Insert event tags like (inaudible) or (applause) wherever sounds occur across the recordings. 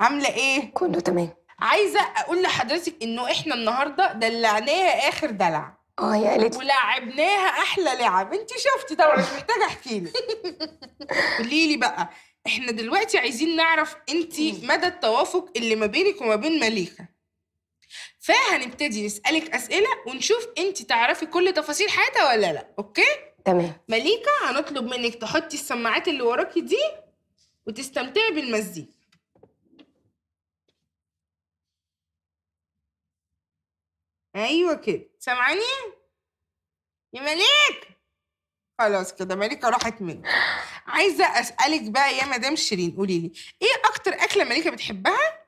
عامله ايه كله تمام عايزه اقول لحضرتك انه احنا النهارده دلعناها اخر دلع اه يا قالت ولعبناها احلى لعب انت شفتي طبعا مش محتاجه احكي لك (laughs) قولي لي بقى احنا دلوقتي عايزين نعرف انت مدى التوافق اللي ما بينك وما بين مليكه فهنبتدي نسالك اسئله ونشوف انت تعرفي كل تفاصيل حياتها ولا لا اوكي تمام مليكه هنطلب منك تحطي السماعات اللي وراكي دي وتستمتعي بالمزيكا ايوه كده سامعاني يا مليك خلاص كده مليكه راحت منك عايزه اسالك بقى يا مدام شيرين قولي لي ايه اكتر اكله مليكه بتحبها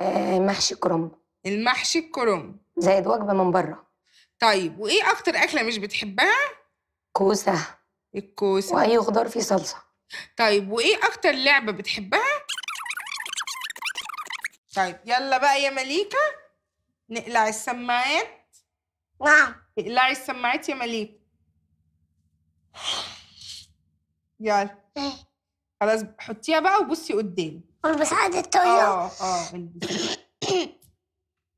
آه، محشي كرنب المحشي الكرنب زائد وجبه من بره طيب وايه اكتر اكله مش بتحبها كوسه الكوسه واي خضار فيه صلصه طيب وايه اكتر لعبه بتحبها طيب يلا بقى يا مليكه نقلع السماعات نعم اقلعي السماعات يا مليك يلا إيه. خلاص حطيها بقى وبصي قدام البس عادة الطيارة اه اه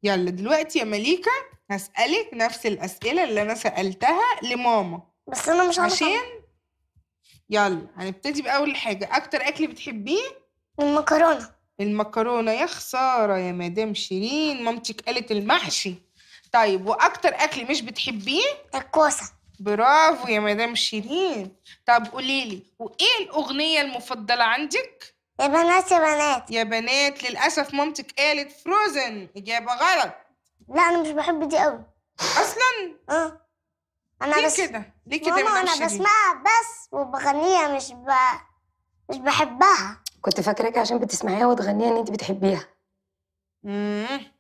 يلا دلوقتي يا مليكة هسألك نفس الأسئلة اللي أنا سألتها لماما بس أنا مش عارفة عشان يلا هنبتدي بأول حاجة أكتر أكل بتحبيه المكرونة المكرونة يا خسارة يا مدام شيرين مامتك قالت المحشي طيب وأكتر أكل مش بتحبيه؟ الكوسة برافو يا مدام شيرين طب قوليلي وإيه الأغنية المفضلة عندك؟ يا بنات يا بنات يا بنات للأسف مامتك قالت فروزن إجابة غلط لا أنا مش بحب دي أوي أصلا؟ أه أنا ليه بس كده؟ ليه كده ماما أنا بسمعها بس وبغنيها مش ب... مش بحبها كنت فاكراك عشان بتسمعيها وتغنيها ان انت بتحبيها مم.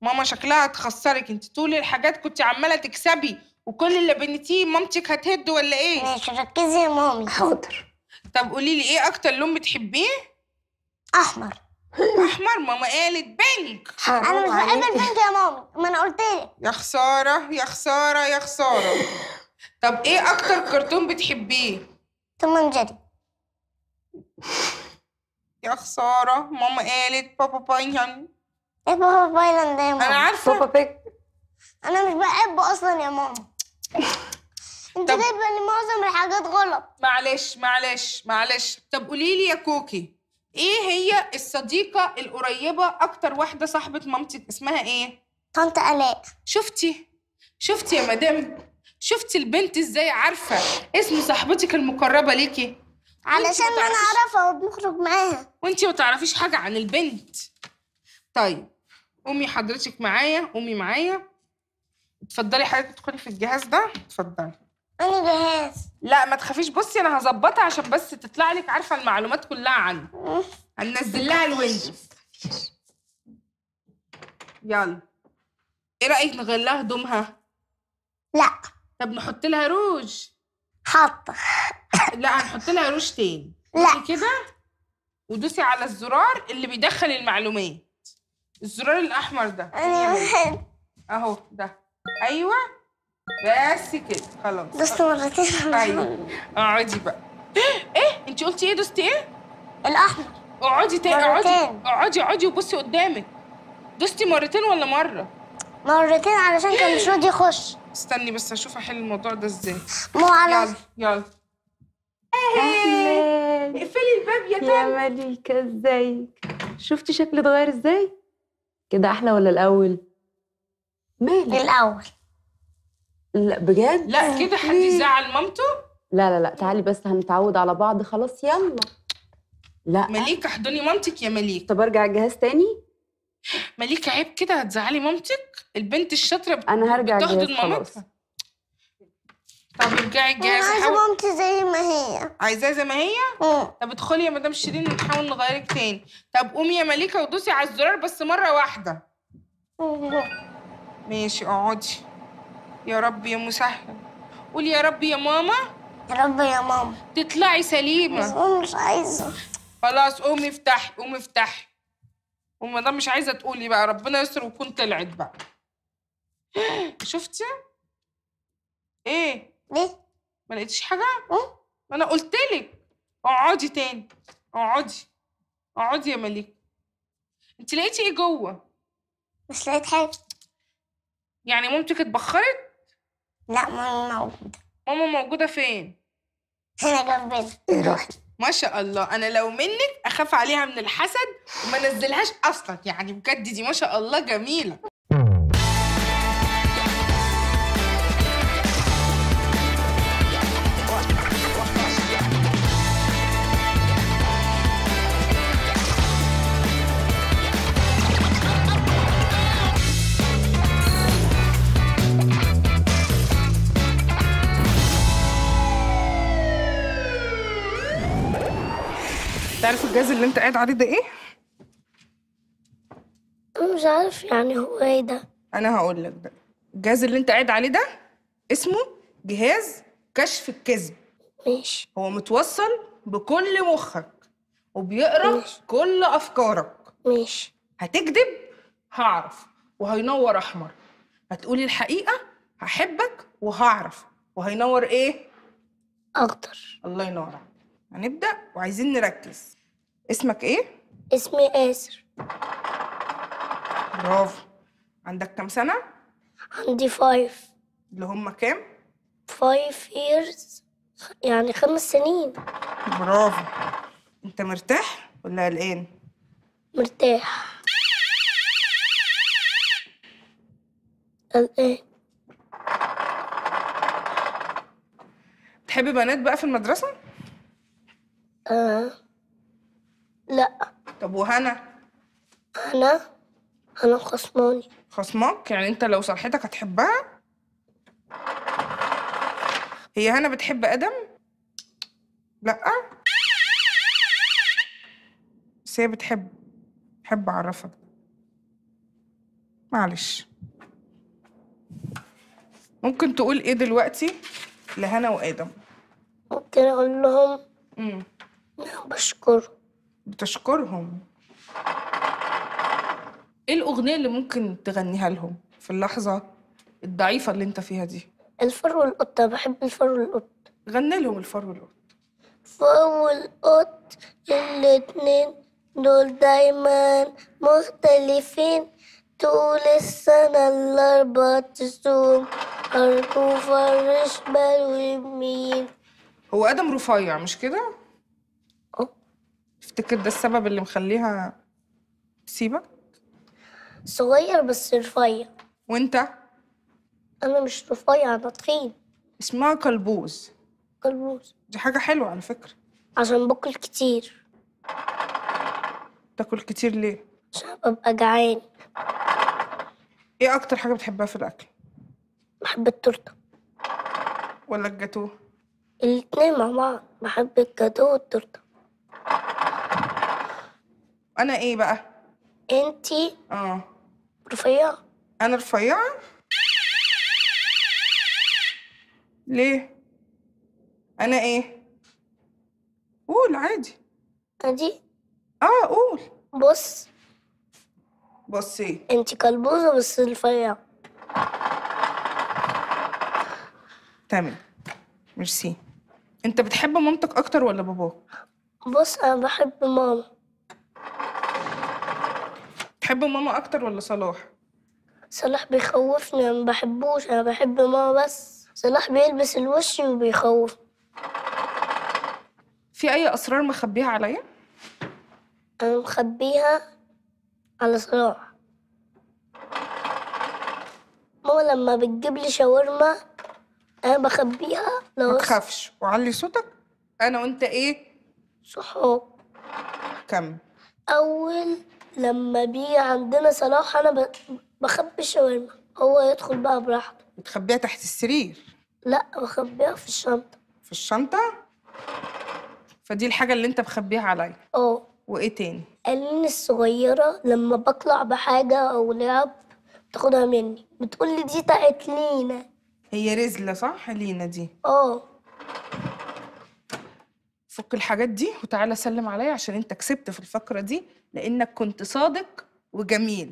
ماما شكلها هتخسرك انت طول الحاجات كنت عماله تكسبي وكل اللي بنتيه مامتك هتهد ولا ايه ماشي ركزي يا مامي حاضر طب قولي لي ايه اكتر لون بتحبيه احمر احمر ماما قالت بينك انا مش بحب البينك يا مامي ما انا قلت لك يا خساره يا خساره يا خساره طب ايه اكتر كرتون بتحبيه تمام جدي يا خسارة ماما قالت بابا باينان يعني". ايه بابا باينان ده يا ماما؟ أنا عارفة بابا بيك أنا مش بحبه أصلا يا ماما (laughs) أنت جايبة لي معظم الحاجات غلط معلش معلش معلش طب قولي لي يا كوكي إيه هي الصديقة القريبة أكتر واحدة صاحبة مامتك اسمها إيه؟ طنط آلاء شفتي شفتي يا مدام شفتي البنت ازاي عارفه اسم صاحبتك المقربه ليكي علشان ما انا اعرفها وبنخرج معاها وانتي ما تعرفيش حاجه عن البنت طيب قومي حضرتك معايا قومي معايا اتفضلي حضرتك تدخلي في الجهاز ده اتفضلي انا جهاز لا ما تخافيش بصي انا هظبطها عشان بس تطلع لك عارفه المعلومات كلها عنه هننزل لها الويندوز يلا ايه رايك نغير لها هدومها لا طب نحط لها روج حاطه لا هنحط لها روش تاني لا كده ودوسي على الزرار اللي بيدخل المعلومات الزرار الاحمر ده اهو ده ايوه بس كده خلاص دوست مرتين ايوه اقعدي بقى (gasps) ايه انت قلتي ايه دوستي ايه الاحمر اقعدي تاني اقعدي اقعدي اقعدي وبصي قدامك دوستي مرتين ولا مره مرتين علشان كان مش راضي يخش استني بس اشوف احل الموضوع ده ازاي مو على يلا يلا اقفلي الباب يا تل يا مليكة ازيك شفتي شكلي اتغير ازاي؟ كده احلى ولا الاول؟ مالك؟ الاول لا بجد؟ لا كده حد يزعل مامته؟ لا لا لا تعالي بس هنتعود على بعض خلاص يلا لا مليكة احضني مامتك يا مليكة طب ارجع الجهاز تاني؟ مليكة عيب كده هتزعلي مامتك البنت الشاطرة انا هرجع الجهاز خلاص طب ارجعي ارجعي انا عايزه مامتي زي ما هي عايزاها زي ما هي اه طب ادخلي يا مدام شيرين ونحاول نغيرك تاني طب قومي يا مليكه ودوسي على الزرار بس مره واحده ماشي اقعدي يا رب يا مسهل قولي يا رب يا ماما يا رب يا ماما تطلعي بس سليمه مش عايزه خلاص قومي افتحي قومي افتحي ده مش عايزه تقولي بقى ربنا يستر وكون طلعت بقى (gasps) شفتي ايه ليه؟ ما لقيتش حاجه؟ اه ما انا قلت لك اقعدي تاني اقعدي اقعدي يا مليك انت لقيتي ايه جوه؟ مش لقيت حاجه يعني مامتك اتبخرت؟ لا ماما موجوده ماما موجوده فين؟ هنا جنبنا روحي ما شاء الله انا لو منك اخاف عليها من الحسد وما انزلهاش اصلا يعني بجد دي ما شاء الله جميله عارف الجهاز اللي انت قاعد عليه ده ايه؟ مش عارف يعني هو ايه ده انا هقول لك بقى الجهاز اللي انت قاعد عليه ده اسمه جهاز كشف الكذب ماشي هو متوصل بكل مخك وبيقرا ماشي. كل افكارك ماشي هتكذب هعرف وهينور احمر هتقولي الحقيقه هحبك وهعرف وهينور ايه اخضر الله ينور عليك هنبدا وعايزين نركز اسمك ايه؟ اسمي آسر برافو عندك كام سنة؟ عندي فايف اللي هم كام؟ فايف ييرز يعني خمس سنين برافو انت مرتاح ولا قلقان؟ مرتاح قلقان تحبي بنات بقى في المدرسة؟ اه لا طب وهنا انا انا خصماني خصمك يعني انت لو صالحتك هتحبها هي هنا بتحب ادم لا بس هي بتحب بحب اعرفك معلش ممكن تقول ايه دلوقتي لهنا وادم ممكن اقول لهم امم بشكرك بتشكرهم ايه الاغنيه اللي ممكن تغنيها لهم في اللحظه الضعيفه اللي انت فيها دي الفر والقط بحب الفر والقط غني لهم الفر والقط فر والقط الاتنين دول دايما مختلفين طول السنة الأربع تسوم أرجو فرش بالو ويمين هو آدم رفيع مش كده؟ تفتكر ده السبب اللي مخليها تسيبك؟ صغير بس رفيع وانت؟ انا مش رفيع انا تخين اسمها كلبوز كلبوز دي حاجة حلوة على فكرة عشان باكل كتير تاكل كتير ليه؟ عشان ببقى جعان ايه اكتر حاجة بتحبها في الاكل؟ بحب التورتة ولا الجاتوه؟ الاتنين مع بعض بحب الجاتوه والتورتة انا ايه بقى انتي اه رفيعه انا رفيعه ليه انا ايه قول عادي ادي اه قول بص بصي إيه؟ انتي كلبوزه بس رفيعه تمام ميرسي انت بتحب مامتك اكتر ولا باباك بص انا بحب ماما بتحب ماما اكتر ولا صلاح صلاح بيخوفني ما بحبوش انا بحب ماما بس صلاح بيلبس الوش وبيخوف في اي اسرار مخبيها عليا انا مخبيها على صلاح ماما لما بتجيب لي شاورما انا بخبيها لو ما تخافش وعلي صوتك انا وانت ايه صحاب كم اول لما بيجي عندنا صلاح انا بخبي الشاورما هو يدخل بقى براحته بتخبيها تحت السرير لا بخبيها في الشنطه في الشنطه فدي الحاجه اللي انت مخبيها عليا اه وايه تاني قالين الصغيره لما بطلع بحاجه او لعب بتاخدها مني بتقول لي دي بتاعت لينا هي رزله صح لينا دي اه فك الحاجات دي وتعالى سلم عليا عشان انت كسبت في الفقره دي لأنك كنت صادق وجميل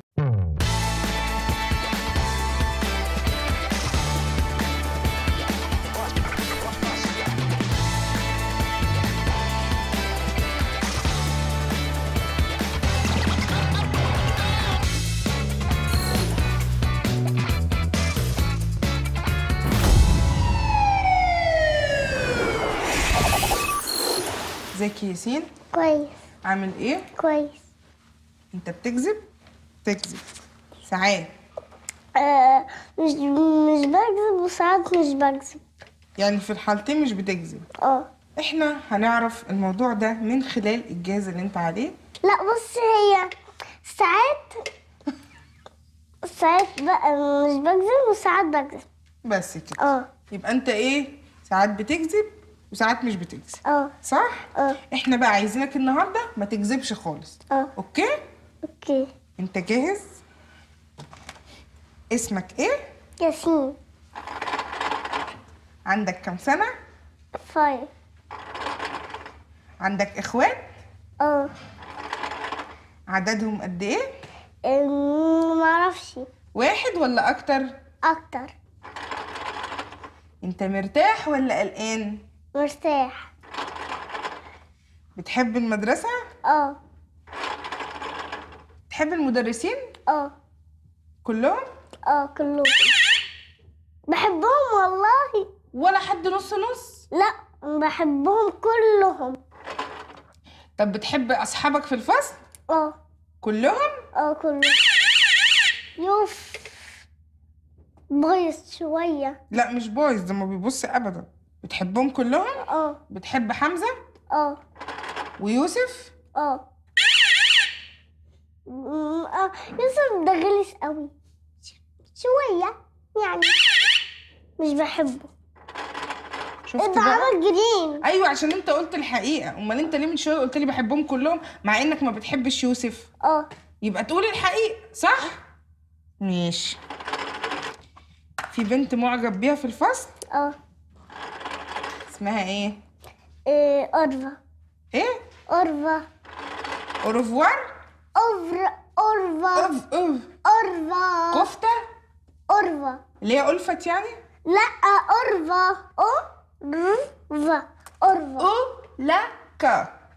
ازيك يا ياسين؟ كويس عامل ايه؟ كويس انت بتكذب بتكذب ساعات آه مش مش بكذب وساعات مش بكذب يعني في الحالتين مش بتكذب اه احنا هنعرف الموضوع ده من خلال الجهاز اللي انت عليه لا بص هي ساعات ساعات بقى مش بكذب وساعات بكذب بس كده اه يبقى انت ايه ساعات بتكذب وساعات مش بتكذب اه صح اه احنا بقى عايزينك النهارده ما تكذبش خالص اه اوكي اوكي انت جاهز اسمك ايه ياسين عندك كم سنه فايف عندك اخوات اه عددهم قد ايه ما اعرفش واحد ولا اكتر اكتر انت مرتاح ولا قلقان مرتاح بتحب المدرسه اه بتحب المدرسين؟ اه كلهم؟ اه كلهم بحبهم والله ولا حد نص نص؟ لا بحبهم كلهم طب بتحب اصحابك في الفصل؟ اه كلهم؟ اه كلهم يوف بايظ شويه لا مش بايظ ده ما بيبص ابدا بتحبهم كلهم؟ اه بتحب حمزه؟ اه ويوسف؟ اه يوسف آه، ده غلس قوي شوية يعني مش بحبه شفت عمل جرين ايوه عشان انت قلت الحقيقه امال انت ليه من شويه قلت لي بحبهم كلهم مع انك ما بتحبش يوسف اه يبقى تقولي الحقيقه صح ماشي في بنت معجب بيها في الفصل اه اسمها ايه آه، ايه اورفا ايه اورفا اورفوار أوفر أورفا أوف أوف أورفا كفتة أورفا اللي هي ألفت يعني؟ لا أورفا أورفا أورفا أو لا ك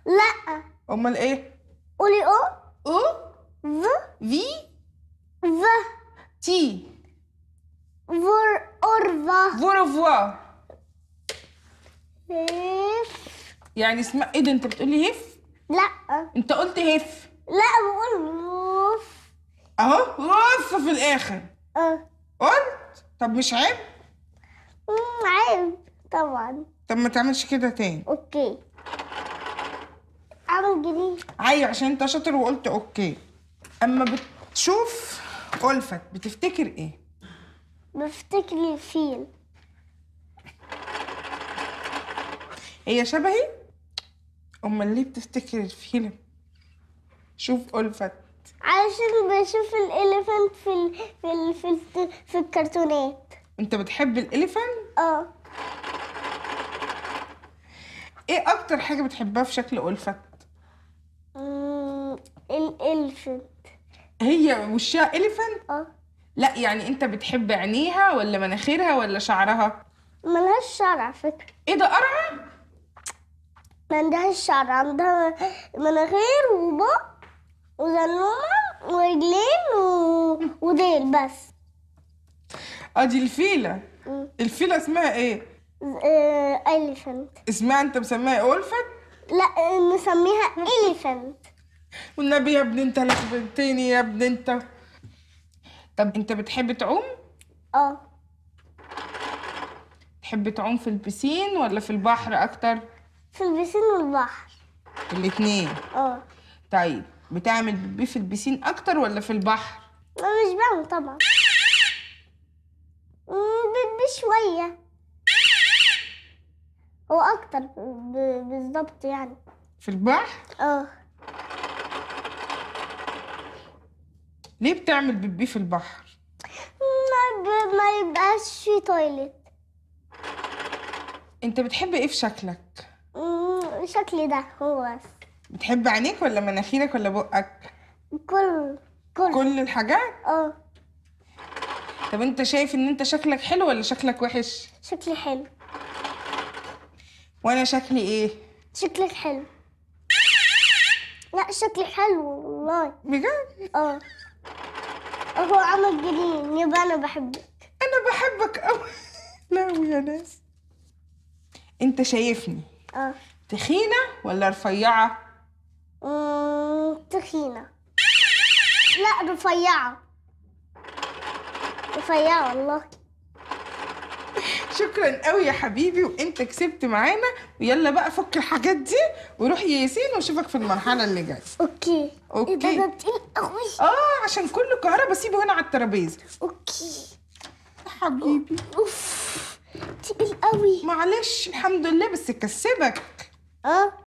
لا أمال إيه؟ قولي أو أو ف في ف تي فور أورفا فورفوا هيف يعني اسمها إيه ده أنت بتقولي هف؟ لا أنت قلت هف لا بقول ووف اهو ووف في الاخر اه قلت طب مش عيب عيب طبعا طب ما تعملش كده تاني اوكي اعمل جديد ايوه عشان انت شاطر وقلت اوكي اما بتشوف ألفت بتفتكر ايه بفتكر الفيل هي شبهي امال ليه بتفتكر الفيلم شوف ألفت علشان بشوف الإليفنت في الـ في الـ في, الـ في الكرتونات أنت بتحب الإليفنت؟ آه إيه أكتر حاجة بتحبها في شكل ألفت؟ الإليفنت هي وشها إليفنت؟ آه لا يعني أنت بتحب عينيها ولا مناخيرها ولا شعرها؟ ملهاش شعر على فكرة إيه ده قرعة؟ ما عندهاش شعر عندها مناخير وبق موديل بس ادي آه، الفيله الفيله اسمها ايه اليفنت آه، اسمها انت مسميها اولفنت لا نسميها اليفنت (laughs) والنبي يا ابني انت لخبطتني يا ابني انت طب انت بتحب تعوم اه تحب تعوم في البسين ولا في البحر اكتر في البسين والبحر الاثنين اه طيب بتعمل بيبي في البسين اكتر ولا في البحر مش بعمل طبعا بشوية هو أكتر بالظبط يعني في البحر؟ اه ليه بتعمل بيبي في البحر؟ ما, ب... ما يبقاش في تويلت انت بتحب ايه في شكلك؟ شكلي ده هو بس بتحب عينيك ولا مناخيرك ولا بقك؟ كله كل كل الحاجات اه طب انت شايف ان انت شكلك حلو ولا شكلك وحش شكلي حلو وانا شكلي ايه شكلك حلو لا شكلي حلو والله بجد اه هو عمل جنين يبقى انا بحبك انا بحبك قوي (laughs) لا يا ناس انت شايفني اه تخينه ولا رفيعه اممم تخينه لا رفيعة رفيعة والله شكرا قوي يا حبيبي وانت كسبت معانا ويلا بقى فك الحاجات دي وروح ياسين واشوفك في المرحله اللي جايه اوكي اوكي إيه ده إيه تقيل قوي اه عشان كل كهرباء سيبه هنا على الترابيزه اوكي حبيبي اوف تقيل قوي معلش الحمد لله بس كسبك اه